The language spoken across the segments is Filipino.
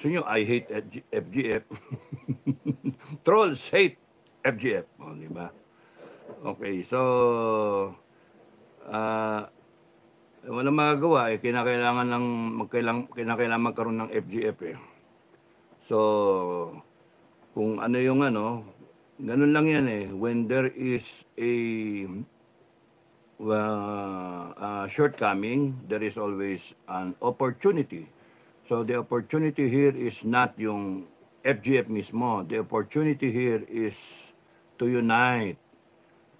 So nyo, I hate FGF. Trolls hate FGF. O, oh, di ba? Okay, so... Uh, walang magagawa eh. Kinakailangan ng magkailang, kinakailangan magkaroon ng FGF eh. So, kung ano yung ano, ganun lang yan eh. When there is a uh, uh, shortcoming, there is always an opportunity So the opportunity here is not yung FGF mismo. The opportunity here is to unite,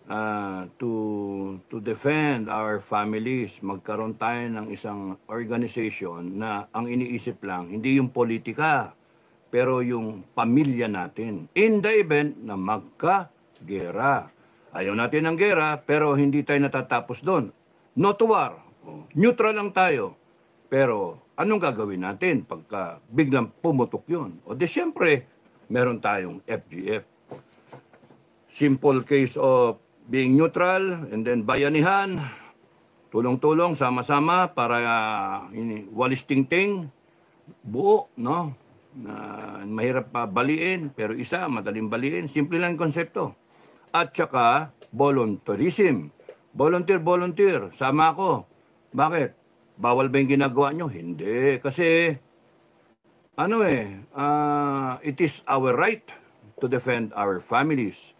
uh, to, to defend our families. Magkaroon tayo ng isang organization na ang iniisip lang, hindi yung politika, pero yung pamilya natin. In the event na magka-gera. Ayaw natin ng gera, pero hindi tayo natatapos doon. No to war. Neutral lang tayo. Pero Anong gagawin natin pagka biglang pumutok yun? O di siyempre, meron tayong FGF. Simple case of being neutral and then bayanihan, tulong-tulong, sama-sama para uh, walis ting-ting, buo, no? Na uh, mahirap pa baliin, pero isa, madaling baliin. Simple lang konsepto. At saka, volunteerism. Volunteer, volunteer. Sama ako. Bakit? Bawal ba yung ginagawa nyo? Hindi. Kasi, ano eh, uh, it is our right to defend our families.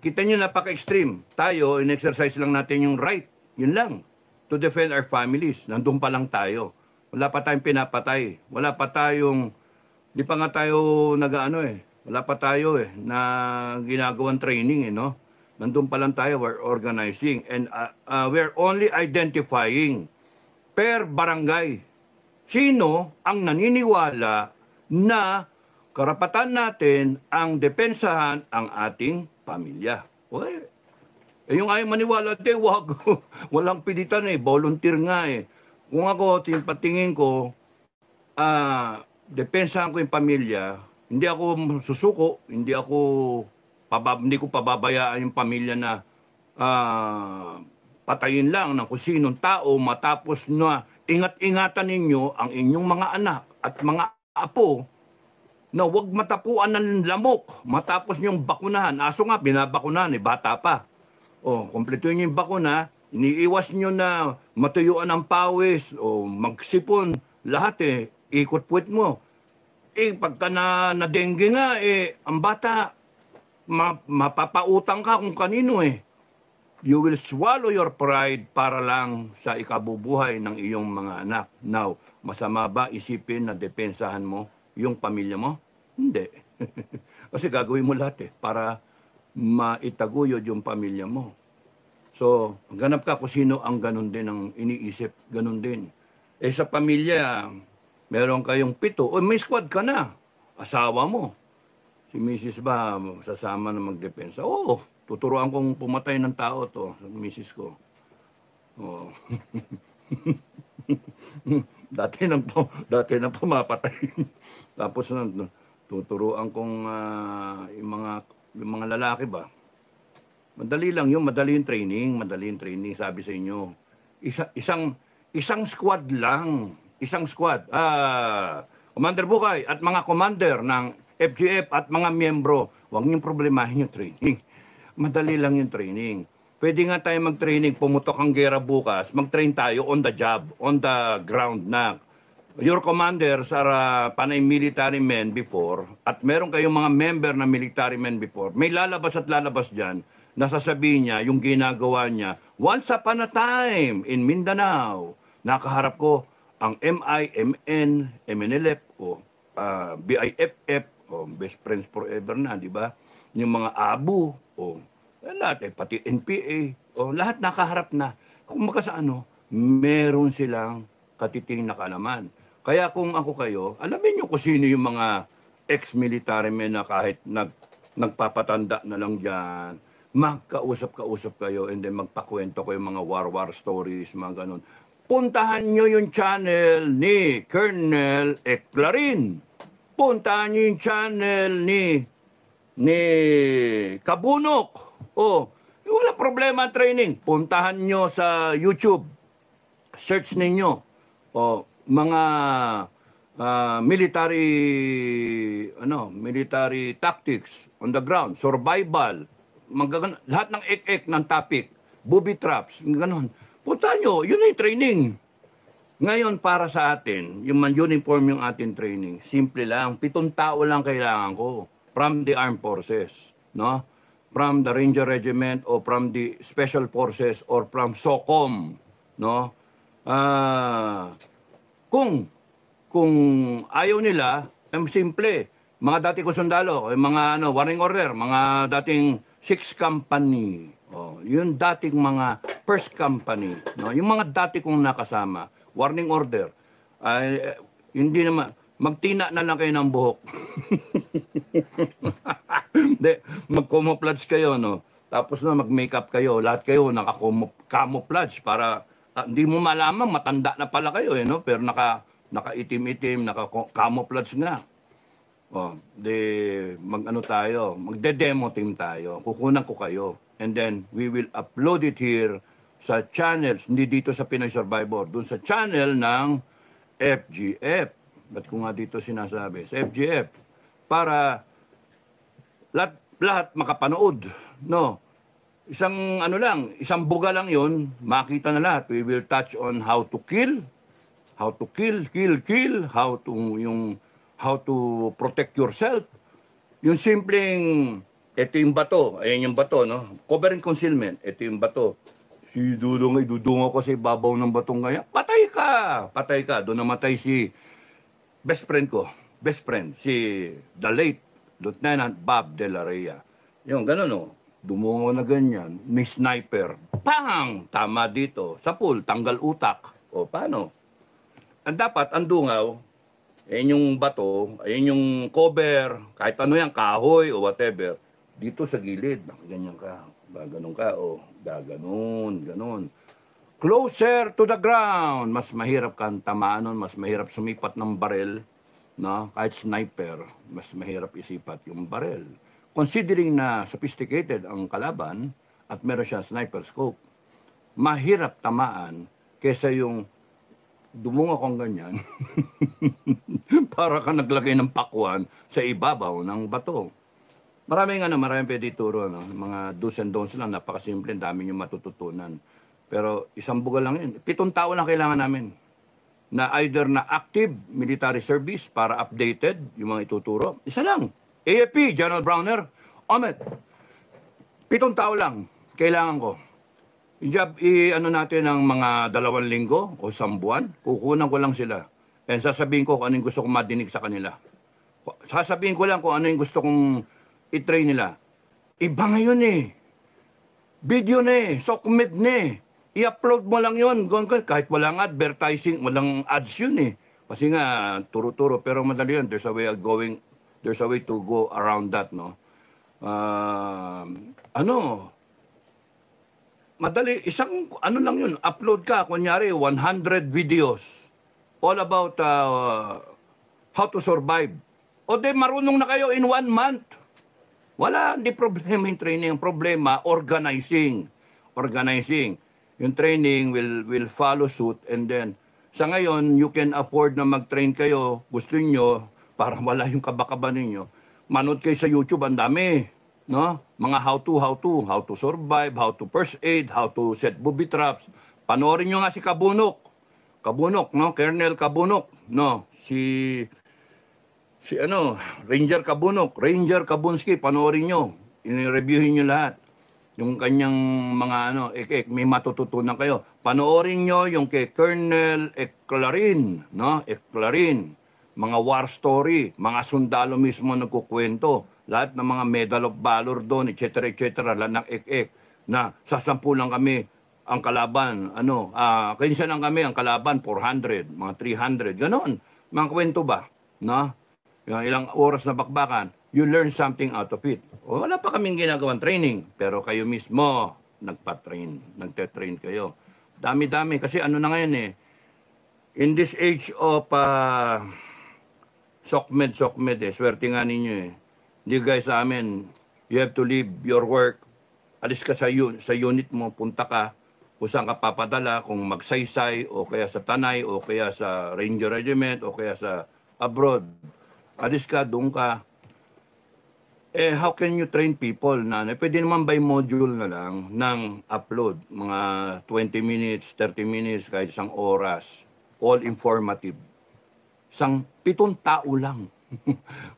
Kita nyo, napaka-extreme. Tayo, in-exercise lang natin yung right. Yun lang. To defend our families. Nandun pa lang tayo. Wala pa tayong pinapatay. Wala pa tayong, di pa nga tayo nag-ano eh. Wala pa tayo eh, na ginagawang training eh, no? Nandun pa lang tayo, we're organizing. And uh, uh, we're only identifying per barangay. Sino ang naniniwala na karapatan natin ang depensahan ang ating pamilya? Well, eh, yung ayaw maniwala, de, wag. Walang pilitan eh. Volunteer nga eh. Kung ako, patingin ko, ah, depensahan ko yung pamilya, hindi ako susuko, hindi ako, pabab, hindi ko pababayaan yung pamilya na ah, patayin lang ng kusinong tao matapos na ingat-ingatan ninyo ang inyong mga anak at mga apo na huwag matapuan ng lamok matapos niyong bakunahan. Aso nga, binabakunahan, eh, bata pa. O, kumpletuin niyo yung bakuna, iniiwas niyo na matuyuan ng pawis o magsipon, lahat eh, ikot-puwit mo. Eh, pagka na, na dengue nga, eh, ang bata, ma, mapapautang ka kung kanino eh. You will swallow your pride para lang sa ikabubuhay ng iyong mga anak. Now, masama ba isipin na depensahan mo yung pamilya mo? Hindi. Kasi gagawin mo lahat eh, para maitaguyod yung pamilya mo. So, ganap ka kung sino ang ganun din ang iniisip, ganun din. Eh sa pamilya, meron kayong pito, o may squad ka na, asawa mo. Si Mrs. ba, sasama na magdepensa? Oo, tuturuan kong pumatay ng tao to, misis ko. Oh. dati nang dati nang pumapatay. Tapos nang tuturuan kong uh, yung mga yung mga lalaki ba. Madali lang 'yun, madali yung training, madali yung training sabi sa inyo. Isa, isang isang squad lang, isang squad. Ah, Commander Bukay at mga commander ng FGF at mga miyembro, huwag niyong problemahin yung training madali lang yung training. Pwede nga tayo mag-training, pumutok ang gera bukas, mag-train tayo on the job, on the ground na. Your commanders are uh, panay military men before at meron kayong mga member na military men before. May lalabas at lalabas dyan sasabihin niya yung ginagawa niya once upon a time in Mindanao. Nakaharap ko ang MIMN, MNLF o uh, ah, BIFF, o Best Friends Forever na, di ba? yung mga abo, o eh, lahat, eh, pati NPA, o lahat nakaharap na. Kung sa ano, meron silang katiting na kalaman. Kaya kung ako kayo, alamin nyo kung sino yung mga ex-military men na kahit nag, nagpapatanda na lang dyan, magkausap-kausap kayo and then magpakwento ko yung mga war-war stories, mga ganun. Puntahan nyo yung channel ni Colonel Eclarin. Puntahan nyo yung channel ni ni Kabunok. Oh, wala problema ang training. Puntahan nyo sa YouTube. Search ninyo. Oh, mga uh, military ano, military tactics on the ground, survival, magagan lahat ng ek-ek ng topic, booby traps, ganun. Punta nyo, yun ay training. Ngayon, para sa atin, yung man uniform yung atin training, simple lang, pitong tao lang kailangan ko from the armed forces, no? From the Ranger Regiment or from the Special Forces or from SOCOM, no? Uh, kung kung ayaw nila, em eh, simple, mga dati ko sundalo, yung eh, mga ano, warning order, mga dating six company. Oh, yung dating mga first company, no? Yung mga dati kong nakasama, warning order. Ay, eh, hindi naman magtina na lang kayo ng buhok. De, camouflage kayo, no? Tapos na mag-makeup kayo, lahat kayo naka-camouflage para ah, hindi uh, mo malaman, matanda na pala kayo, eh, no? Pero naka, nakaitim-itim, naka-camouflage nga. Oh, de, mag-ano tayo, magde-demo team tayo. Kukunan ko kayo. And then, we will upload it here sa channels, hindi dito sa Pinoy Survivor, dun sa channel ng FGF ba't ko nga dito sinasabi, sa FGF, para lahat, lahat makapanood. No? Isang ano lang, isang buga lang yon makita na lahat. We will touch on how to kill, how to kill, kill, kill, how to, yung, how to protect yourself. Yung simpleng, ito yung bato, ayan yung bato, no? Cover and concealment, ito yung bato. Si Dudong ay dudungo ko sa ibabaw ng batong kaya. Patay ka! Patay ka. Doon namatay si best friend ko, best friend, si the late Lieutenant Bob De La Rea. Yung ganun o, oh. dumungo na ganyan, may sniper. Pang! Tama dito, sa pool, tanggal utak. O paano? Ang dapat, ang dungaw, ayan yung bato, ayun yung cover, kahit ano yan, kahoy o whatever. Dito sa gilid, ganyan ka, ganun ka, o oh. gaganon, ganon closer to the ground. Mas mahirap kang tamaan nun, mas mahirap sumipat ng barel, no? kahit sniper, mas mahirap isipat yung barel. Considering na sophisticated ang kalaban at meron siyang sniper scope, mahirap tamaan kesa yung dumunga kang ganyan para ka naglagay ng pakwan sa ibabaw ng bato. Maraming ano, maraming pwede ituro, no? mga do's and don'ts lang, napakasimple, dami nyo matututunan. Pero isang bugal lang yun. Pitong tao lang kailangan namin na either na active military service para updated yung mga ituturo. Isa lang. AFP, General Browner, Ahmed, pitong tao lang kailangan ko. Yung job, i-ano natin ng mga dalawang linggo o isang buwan, kukunan ko lang sila. And sasabihin ko kung ano yung gusto kong madinig sa kanila. Sasabihin ko lang kung ano yung gusto kong i-train nila. Iba ngayon eh. Video na eh. Sockmed na eh i-upload mo lang yun. Kahit walang advertising, walang ads yun eh. Kasi nga, turo-turo. Pero madali yun. There's a way of going, there's a way to go around that, no? Uh, ano? Madali. Isang, ano lang yun. Upload ka. Kunyari, 100 videos. All about uh, how to survive. O de, marunong na kayo in one month. Wala, hindi problema yung training. Problema, organizing. Organizing yung training will will follow suit and then sa ngayon you can afford na mag-train kayo gusto niyo para wala yung kabakaban ninyo manood kayo sa YouTube ang dami no mga how to how to how to survive how to first aid how to set booby traps panoorin niyo nga si Kabunok Kabunok no Colonel Kabunok no si si ano Ranger Kabunok Ranger Kabunski panoorin niyo i-reviewin niyo lahat yung kanyang mga ano, eh, eh, may matututunan kayo. Panoorin nyo yung kay Colonel Eclarin, no? Eclarin. Mga war story, mga sundalo mismo nagkukwento. Lahat ng mga Medal of Valor doon, etc. etc. Lahat ng ek-ek na sasampu lang kami ang kalaban, ano, uh, kinsa lang kami ang kalaban, 400, mga 300, ganoon. Mga kwento ba? No? Yung ilang oras na bakbakan you learn something out of it. O, wala pa kaming ginagawang training, pero kayo mismo nagpa-train, nagte-train kayo. Dami-dami, kasi ano na ngayon eh, in this age of uh, sokmed, sokmed eh, swerte nga ninyo eh. Hindi guys sa amin, you have to leave your work, alis ka sa, un- sa unit mo, punta ka, kung saan ka papadala, kung magsaysay, o kaya sa Tanay, o kaya sa Ranger Regiment, o kaya sa abroad. Alis ka, doon ka, eh how can you train people na eh, pwede naman by module na lang ng upload mga 20 minutes, 30 minutes, kahit isang oras, all informative. Isang pitong tao lang.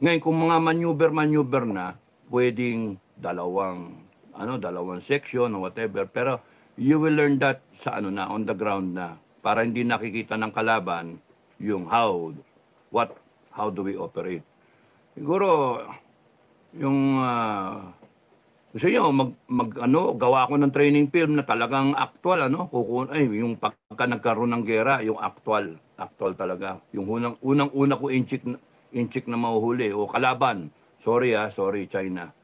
Ngayon kung mga maneuver-maneuver na, pwedeng dalawang ano, dalawang section or whatever, pero you will learn that sa ano na on the ground na para hindi nakikita ng kalaban yung how what how do we operate. Siguro yung, ah, gusto nyo, mag, mag, ano, gawa ko ng training film na talagang actual, ano, kukun, ay, yung pagka nagkaroon ng gera, yung actual, actual talaga. Yung unang, unang-una ko inchik, inchik na mahuhuli, o kalaban. Sorry ah, sorry China.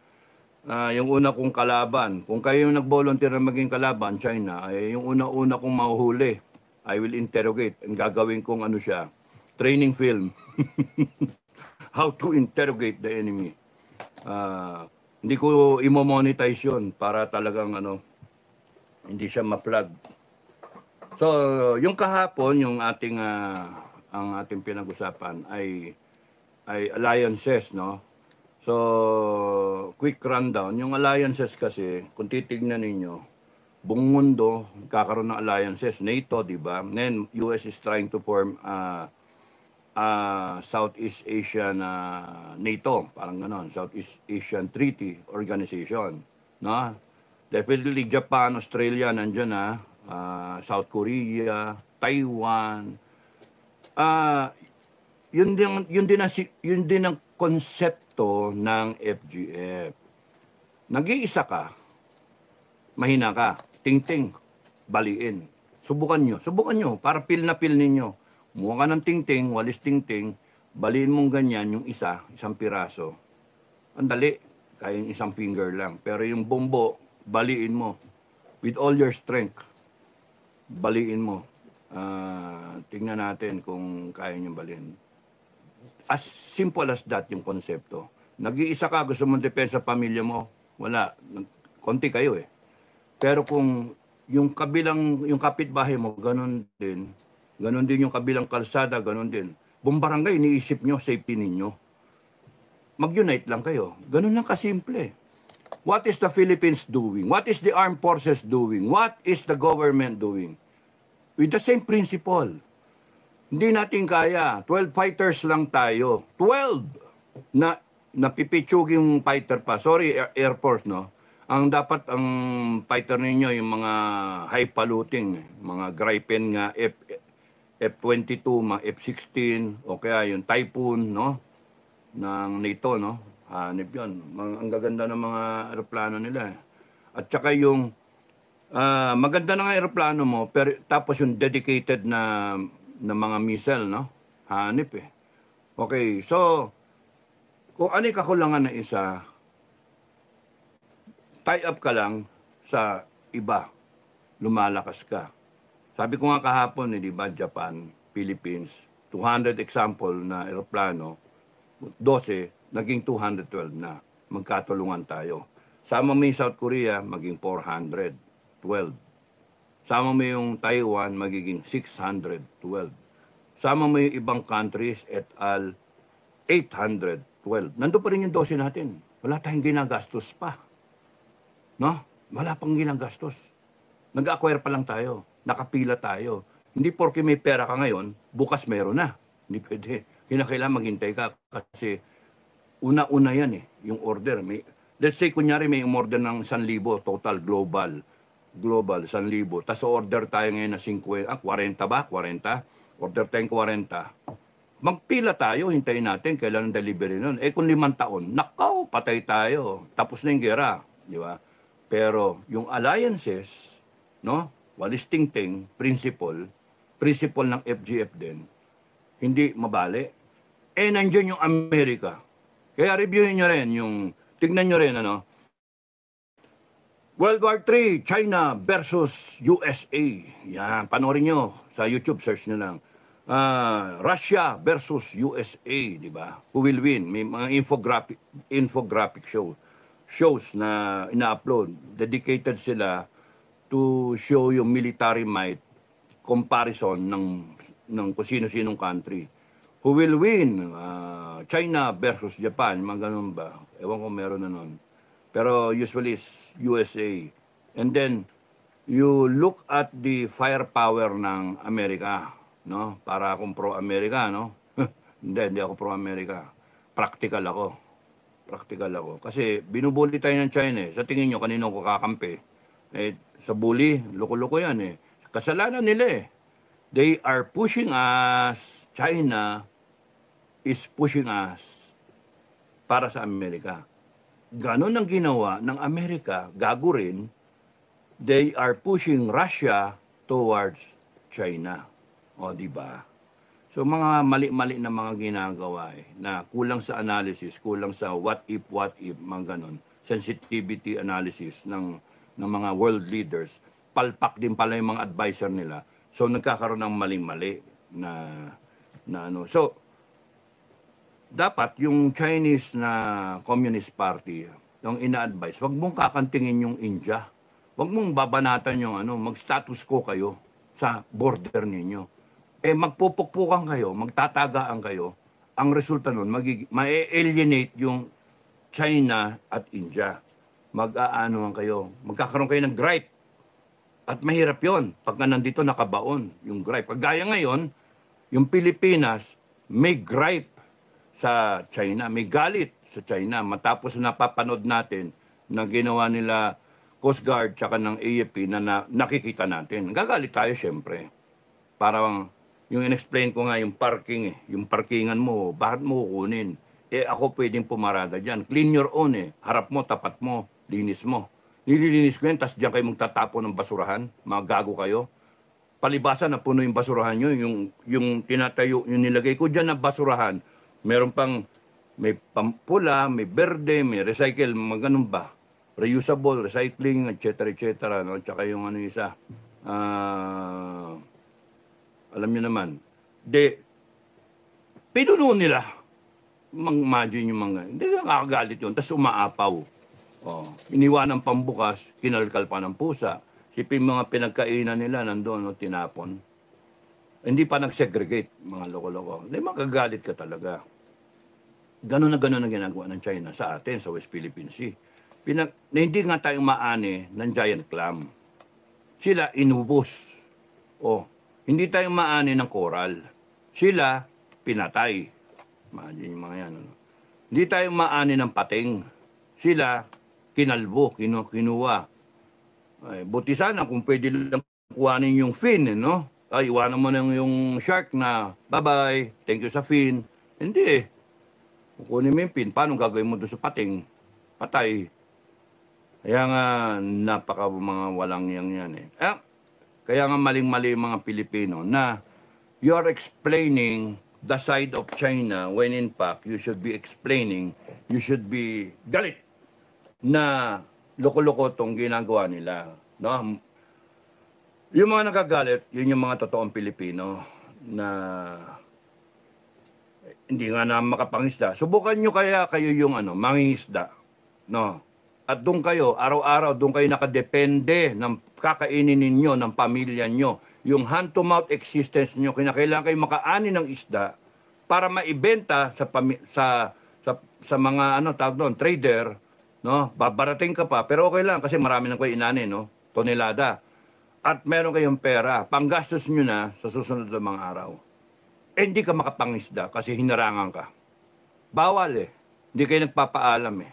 Ah, yung una kong kalaban, kung kayo yung nag-volunteer na maging kalaban, China, ay yung una-una kong mahuhuli, I will interrogate. Ang gagawin kong ano siya, training film. How to interrogate the enemy. Uh, hindi ko imo-monetize yun para talagang ano, hindi siya ma-plug. So, yung kahapon, yung ating uh, ang ating pinag-usapan ay ay alliances, no? So, quick rundown. Yung alliances kasi, kung titignan ninyo, buong mundo kakaroon ng alliances. NATO, di ba? Then, US is trying to form uh, uh, Southeast Asian uh, NATO, parang ganon, Southeast Asian Treaty Organization, no? Definitely Japan, Australia nandiyan na, uh, ah, South Korea, Taiwan. Ah, uh, yun din yun din ang yun din ang konsepto ng FGF. Nag-iisa ka, mahina ka, tingting, baliin. Subukan nyo, subukan nyo, para pil na pil ninyo Muha ka ng tingting, walis tingting, baliin mong ganyan yung isa, isang piraso. Ang dali, kaya yung isang finger lang. Pero yung bombo, baliin mo. With all your strength, baliin mo. Uh, tingnan natin kung kaya nyo baliin. As simple as that yung konsepto. Nag-iisa ka, gusto mong depensa pamilya mo, wala. Konti kayo eh. Pero kung yung kabilang, yung kapitbahay mo, ganun din, Ganon din yung kabilang kalsada, ganon din. Bumbarangay, iniisip nyo, safety ninyo. Mag-unite lang kayo. Ganon lang kasimple. What is the Philippines doing? What is the armed forces doing? What is the government doing? With the same principle. Hindi natin kaya. 12 fighters lang tayo. 12 na napipitsuging fighter pa. Sorry, Air, Force, no? Ang dapat ang fighter ninyo, yung mga high-polluting, mga Gripen nga, F, F-22, mga F-16, o kaya yung Typhoon, no? Ng NATO, no? Hanip yun. Mga, ang gaganda ng mga aeroplano nila. Eh. At saka yung uh, maganda na nga aeroplano mo, pero, tapos yung dedicated na, na mga missile, no? Hanip eh. Okay, so kung ano yung kakulangan na isa, tie up ka lang sa iba. Lumalakas ka. Sabi ko nga kahapon, eh, di ba, Japan, Philippines, 200 example na eroplano, 12, naging 212 na. Magkatulungan tayo. Sama mo yung South Korea, maging 412. Sama mo yung Taiwan, magiging 612. Sama mo yung ibang countries at al 812. Nando pa rin yung 12 natin. Wala tayong ginagastos pa. No? Wala pang ginagastos. Nag-acquire pa lang tayo nakapila tayo. Hindi porke may pera ka ngayon, bukas meron na. Hindi pwede. Kinakailangan maghintay ka kasi una-una yan eh, yung order. May, let's say, kunyari may order ng 1,000 total global. Global, 1,000. Tapos order tayo ngayon na 50, ah, 40 ba? 40? Order tayong 40. Magpila tayo, hintayin natin kailan ang delivery nun. Eh kung limang taon, nakaw, patay tayo. Tapos na yung gera, di ba? Pero yung alliances, no? Walis Tingting, principle principal ng FGF din, hindi mabali. Eh, nandiyan yung Amerika. Kaya reviewin nyo rin yung, tignan nyo rin ano, World War III, China versus USA. Yan, panoorin nyo sa YouTube, search nyo lang. Uh, Russia versus USA, di ba? Who will win? May mga infographic, infographic show, shows na ina-upload. Dedicated sila to show yung military might comparison ng ng kung sino-sinong country. Who will win? Uh, China versus Japan, mga ganun ba? Ewan ko meron na nun. Pero usually is USA. And then, you look at the firepower ng Amerika, no? Para akong pro-America, no? hindi, hindi ako pro-America. Practical ako. Practical ako. Kasi binubuli tayo ng China. Eh. Sa tingin nyo, kanino ko kakampi? Eh, sa bully, loko-loko yan eh. Kasalanan nila eh. They are pushing us, China is pushing us para sa Amerika. Ganon ang ginawa ng Amerika, gago rin, they are pushing Russia towards China. O, di ba? So, mga mali-mali na mga ginagawa eh, na kulang sa analysis, kulang sa what if, what if, mga ganon. Sensitivity analysis ng ng mga world leaders, palpak din pala yung mga advisor nila. So nagkakaroon ng mali mali na na ano. So dapat yung Chinese na Communist Party, yung ina-advise, wag mong kakantingin yung India. Wag mong babanatan yung ano, mag-status quo kayo sa border ninyo. Eh magpupukpukan kayo, magtatagaan kayo. Ang resulta nun, magig- alienate yung China at India mag aanoan kayo. Magkakaroon kayo ng gripe. At mahirap yon pagka nandito nakabaon yung gripe. Kagaya ngayon, yung Pilipinas may gripe sa China, may galit sa China matapos napapanood natin na ginawa nila Coast Guard tsaka ng AFP na, na nakikita natin. Gagalit tayo syempre. Parang yung inexplain ko nga yung parking eh. Yung parkingan mo, bakit mo kukunin? Eh ako pwedeng pumarada dyan. Clean your own eh. Harap mo, tapat mo. Linis mo. Nililinis ko yan, tapos diyan kayo magtatapo ng basurahan. Mga gago kayo. Palibasan na puno yung basurahan nyo, yung, yung tinatayo, yung nilagay ko diyan na basurahan. Meron pang, may pampula, may berde, may recycle, mga ganun ba? Reusable, recycling, etc. etc. No? Tsaka yung ano isa. Uh, alam nyo naman. De, pinuno nila. Mag-imagine yung mga, hindi nakakagalit yun, tapos umaapaw. Oh, ng pambukas, kinalkal pa ng pusa. Sipin mga pinagkainan nila nandoon o tinapon. Hindi pa nag-segregate mga loko-loko. Hindi magagalit ka talaga. Ganun na ganun ang ginagawa ng China sa atin, sa West Philippine Sea. Pinag na hindi nga tayong maani ng giant clam. Sila inubos. Oh, hindi tayong maani ng coral. Sila pinatay. Imagine yung mga yan. Ano? Hindi tayong maani ng pating. Sila kinalbo, kino, kinuha. Ay, buti sana kung pwede lang kuhanin yung fin, eh, no? Ay, iwanan mo nang yung shark na, bye-bye, thank you sa fin. Hindi eh. Kukunin mo yung fin, paano gagawin mo doon sa pating? Patay. Kaya nga, napaka mga walang yang yan eh. eh kaya nga maling-mali yung mga Pilipino na you are explaining the side of China when in fact you should be explaining, you should be galit na loko-loko tong ginagawa nila. No? Yung mga nagagalit, yun yung mga totoong Pilipino na hindi nga na makapangisda. Subukan nyo kaya kayo yung ano, mangisda. No? At doon kayo, araw-araw, doon kayo nakadepende ng kakainin ninyo, ng pamilya nyo. Yung hand-to-mouth existence nyo, kinakailangan kayo makaani ng isda para maibenta sa, sa, sa, sa mga ano, tawag doon, trader No? Babarating ka pa. Pero okay lang kasi marami na kayo inani, no? Tonelada. At meron kayong pera. Panggastos nyo na sa susunod na mga araw. Eh, hindi ka makapangisda kasi hinarangan ka. Bawal eh. Hindi kayo nagpapaalam eh.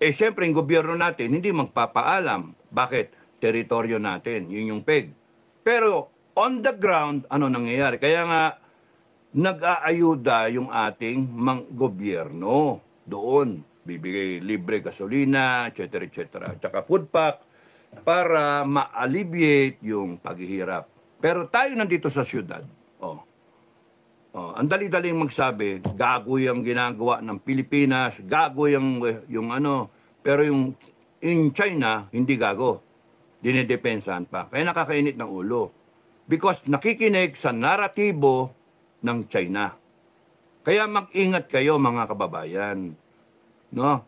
Eh, siyempre, yung gobyerno natin, hindi magpapaalam. Bakit? Teritoryo natin. Yun yung peg. Pero, on the ground, ano nangyayari? Kaya nga, nag-aayuda yung ating mang gobyerno doon bibigay libre gasolina, etc. etc. Tsaka food pack para ma-alleviate yung paghihirap. Pero tayo nandito sa siyudad. Oh. Oh, ang dali-daling magsabi, gago yung ginagawa ng Pilipinas, gago yung, eh, yung ano, pero yung in China, hindi gago. Dinedepensahan pa. Kaya nakakainit ng ulo. Because nakikinig sa naratibo ng China. Kaya mag-ingat kayo mga kababayan. No?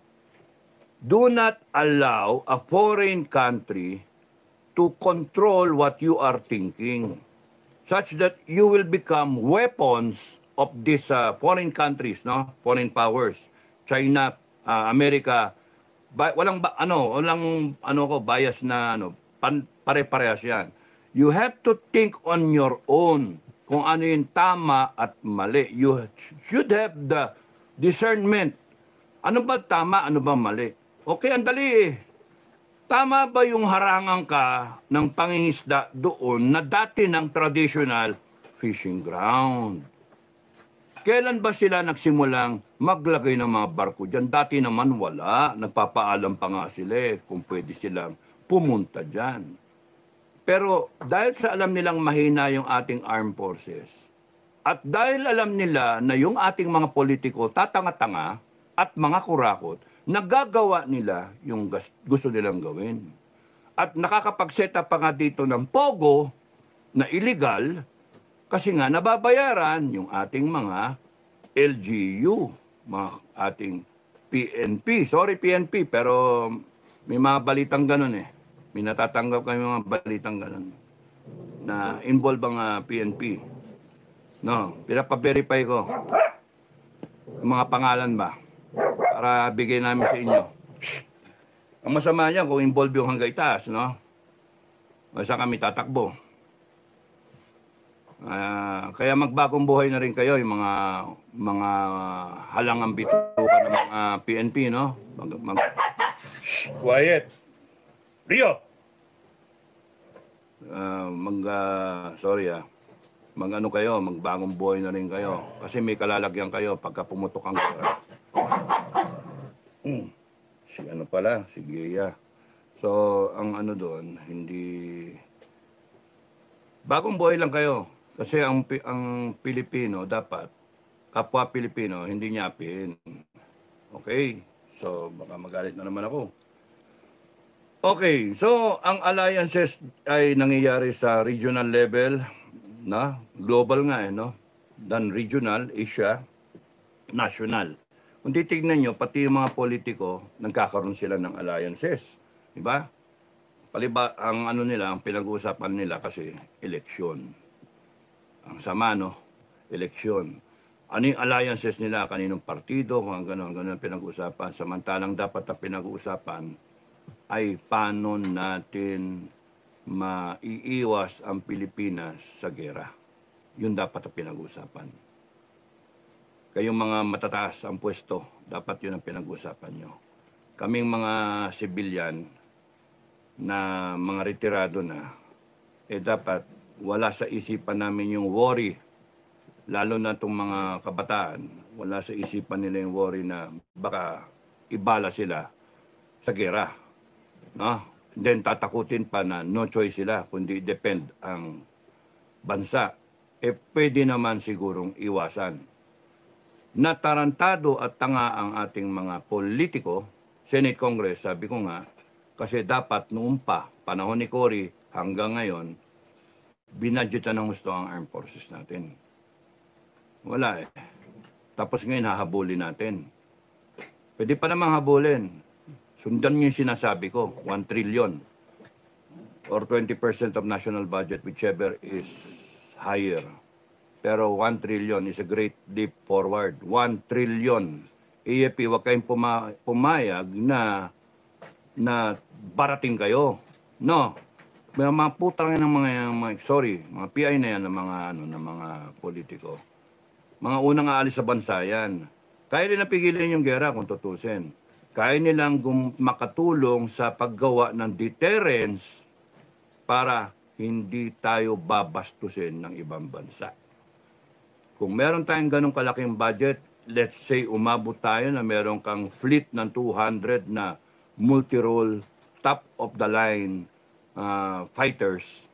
Do not allow a foreign country to control what you are thinking such that you will become weapons of these uh, foreign countries, no? Foreign powers. China, uh, America, ba- walang ba- ano, walang ano ko bias na ano, pare-parehas 'yan. You have to think on your own kung ano yung tama at mali. You should have the discernment ano ba tama, ano ba mali? Okay, ang eh. Tama ba yung harangan ka ng pangingisda doon na dati ng traditional fishing ground? Kailan ba sila nagsimulang maglagay ng mga barko dyan? Dati naman wala. Nagpapaalam pa nga sila eh, kung pwede silang pumunta dyan. Pero dahil sa alam nilang mahina yung ating armed forces, at dahil alam nila na yung ating mga politiko tatanga-tanga, at mga kurakot, nagagawa nila yung gusto nilang gawin. At nakakapagseta pa nga dito ng pogo na illegal kasi nga nababayaran yung ating mga LGU, mga ating PNP. Sorry PNP, pero may mga balitang ganun eh. May natatanggap kami mga balitang ganun na involve ang PNP. Ah, no, pinapaverify ko. Mga pangalan ba? para bigay namin sa inyo. Ang masama niya kung involve yung hanggang taas, no? Masa kami tatakbo. Uh, kaya magbagong buhay na rin kayo yung mga mga halangang bitukan ng mga PNP, no? Mag, mag... quiet. Rio! Uh, mag, uh, sorry ah. Mang ano kayo, magbangong boy na rin kayo. Kasi may kalalagyan kayo pagka pumutok ang gara. Mm. Si ano pala, si Gia. So, ang ano doon, hindi... Bagong boy lang kayo. Kasi ang, ang Pilipino dapat, kapwa Pilipino, hindi nyapin. Okay? So, baka magalit na naman ako. Okay, so ang alliances ay nangyayari sa regional level, na global nga eh, no? than regional, Asia, national. Kung titignan nyo, pati yung mga politiko, nagkakaroon sila ng alliances. Di ba? Paliba, ang ano nila, ang pinag-uusapan nila kasi election. Ang sama, no? Election. Ano yung alliances nila, kaninong partido, kung gano'n, gano'n pinag-uusapan. Samantalang dapat ang pinag-uusapan ay paano natin maiiwas ang Pilipinas sa gera. Yun dapat ang pinag-uusapan. Kayong mga matataas ang pwesto, dapat yun ang pinag-uusapan nyo. Kaming mga sibilyan na mga retirado na, eh dapat wala sa isipan namin yung worry, lalo na itong mga kabataan, wala sa isipan nila yung worry na baka ibala sila sa gera. No? Then tatakutin pa na no choice sila kundi depend ang bansa. Eh pwede naman sigurong iwasan. Natarantado at tanga ang ating mga politiko, Senate Congress, sabi ko nga, kasi dapat noon pa, panahon ni Cory hanggang ngayon, binadgetan ng gusto ang armed forces natin. Wala eh. Tapos ngayon hahabulin natin. Pwede pa namang habulin. Sundan niyo yung sinasabi ko, 1 trillion or 20% of national budget, whichever is higher. Pero 1 trillion is a great leap forward. 1 trillion. EFP, huwag kayong puma- pumayag na na barating kayo. No. May mga putang ng mga, mga sorry, mga PI na yan ng mga ano ng mga politiko. Mga unang aalis sa bansa yan. Kaya din napigilan yung gera kung tutusin kaya nilang gum- makatulong sa paggawa ng deterrence para hindi tayo babastusin ng ibang bansa. Kung meron tayong ganong kalaking budget, let's say umabot tayo na meron kang fleet ng 200 na multi-role top of the line uh, fighters